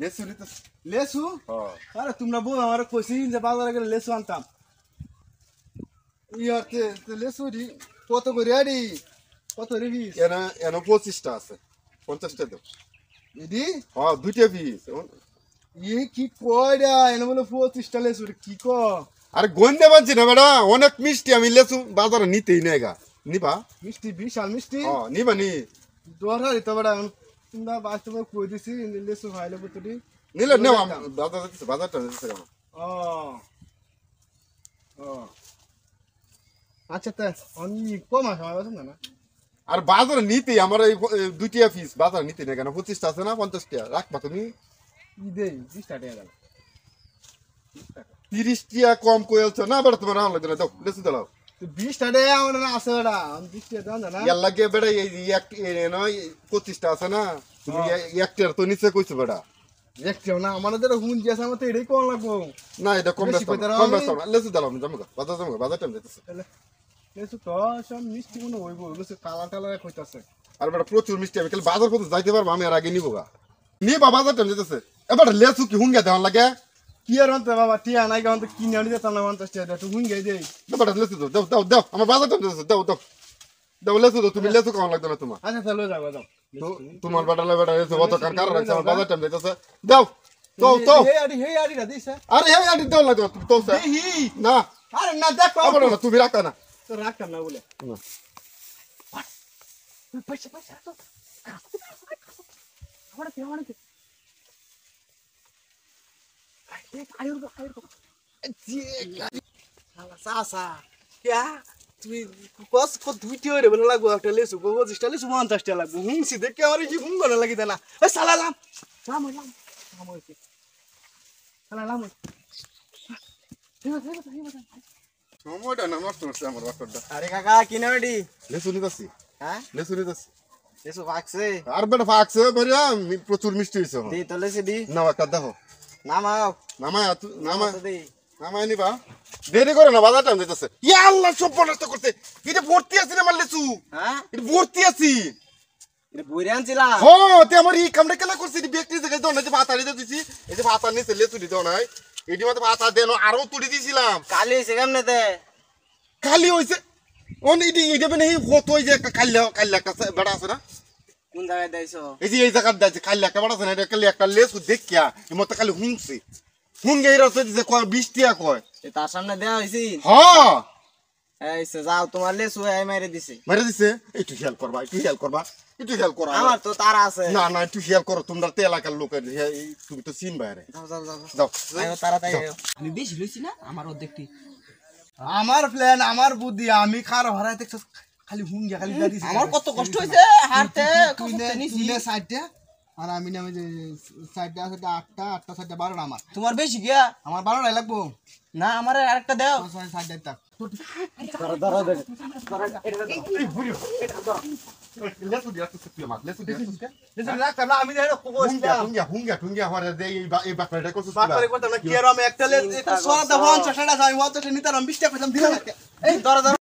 লেসু নিতে লেসু আরে তোমরা বউ আমার কইছি যে বাজারে গেলে লেসু আনতাম ইয়াতে লেসু রি কত করে আরি কত রে বিষ এনা এনা পঁচিশটা আছে পঞ্চাশটা দেব দিদি হ্যাঁ দুইটা বিষ ইয়ে কি কয় রে এনে বলে পঁচিশটা লেসু কি ক আরে গন্ধে পাচ্ছি না বেটা অনেক মিষ্টি আমি লেসু বাজারে নিতেই নেই গা নিবা মিষ্টি বিশাল মিষ্টি নিবা নি দরকারই তো বেটা তোমরা বাস্তবে কই দিছি নিলে সব বুতুটি নিলে নেও বাজার যাচ্ছে বাজারটা যাচ্ছে কেন ও ও আচ্ছা তা আমি কম আছে আমার না আর বাজার নীতি আমার এই দুইটিয়া পিস বাজার নীতি না কেন পঁচিশটা আছে না পঞ্চাশটা রাখবা তুমি ঈদে গেল কম কয়েছ না বেড়া তোমার আমার লাগে বিশটা ডে আছে বেটা এই এক পঁচিশটা আছে না তুমি হ্যাঁ। নিচে কইছো বেটা একটাও না আমাদের হুন লাগবো না এটা কম বেশি কম বাজার জামগা বাজার টাইম যেতেছে মিষ্টি মনে হইব লেসু কালা টালা কইতাছে আর বেটা প্রচুর মিষ্টি আমি কাল বাজার পর্যন্ত যাইতে পারবো আমি আর আগে নিবো গা নিবা বাজার টাইম যেতেছে এবার লেসু কি হুঙ্গা দেওয়ার লাগে কিয়ার অন্ত বাবা টিয়া নাই গান তো কিনে আনি যেতাম না পঞ্চাশ টাকা একটু হুন গাই দেই ব্যাপারটা লেসে দাও দাও দাও দাও আমার বাজার দাম লেসে দাও দাও দাও লেসে দাও তুমি লেসে কেমন লাগতো না তোমার আচ্ছা তাহলে যাও দাও তোমার বেটালে বেটা লেসে কত কান কার রাখছে আমার বাজার টাইম দিতেছে দাও তো তো না বলে পয়সা পয়সা চাষা ইয়া তুই কস দুইটি হয়ে বলে লাগবো একটা লেসু গো পঁচিশটা লেসু পঞ্চাশটা লাগবো হুমসি দেখে আমার কি ঘুম করে লাগি দেলা এ সালালাম লাম লাম লাম হয়েছে সালালাম সময়টা না নষ্ট হচ্ছে আমার বাটরটা আরে কাকা কিনে ওটি লেসু নিতাছি হ্যাঁ লেসু নিতাছি লেসু ফাঁকছে আর বেটা ফাঁকছে বড়িয়া প্রচুর মিষ্টি হয়েছে দি তো লেসে দি না একটা দেখো নামাও নামায় নামায় নামায় নিবা দেরি করে না বাজার টাইম দিতেছে ইয়া আল্লাহ সব নষ্ট আছে না মারলেছু হ্যাঁ এটা ভর্তি ব্যক্তি যে ভাত দিছি এই যে ভাত আনিয়ে ছেলে তুলি দাও নাই এটি মতো ভাত দেন তুলি দিছিলাম কালি হয়েছে কেমনে দে কালি হয়েছে অন ইডি ইডি মানে কত হয়েছে কাল্লা কাল্লা বেড়া আছে না কোন জায়গায় এই যে এই না এটা একটা দেখিয়া যে কয় তার সামনে দেয়া হইছি হ্যাঁ যাও তোমার লেসু এই মেরে দিছে মেরে দিছে একটু খেয়াল করবা একটু খেয়াল করবা একটু খেয়াল করো আমার তো তার আছে না না একটু খেয়াল করো তোমরা তো এলাকার লোকের তুমি তো চিন বাইরে যাও যাও যাও তাড়াতাড়ি আমি বেশি লইছি না আমার অর্ধেকটি আমার প্ল্যান আমার বুদ্ধি আমি খার দেখছো খালি হুঙ্গা খালি দাদি আমার কত কষ্ট হইছে হারতে সাইডটা আর আমি নামে যে সাইডটা আছে আটটা আটটা সাইডটা বারোটা আমার তোমার বেশি গিয়া আমার বারোটাই লাগবো না আমার আরেকটা দাও সাইডটা না আমি এই কি আমি একটা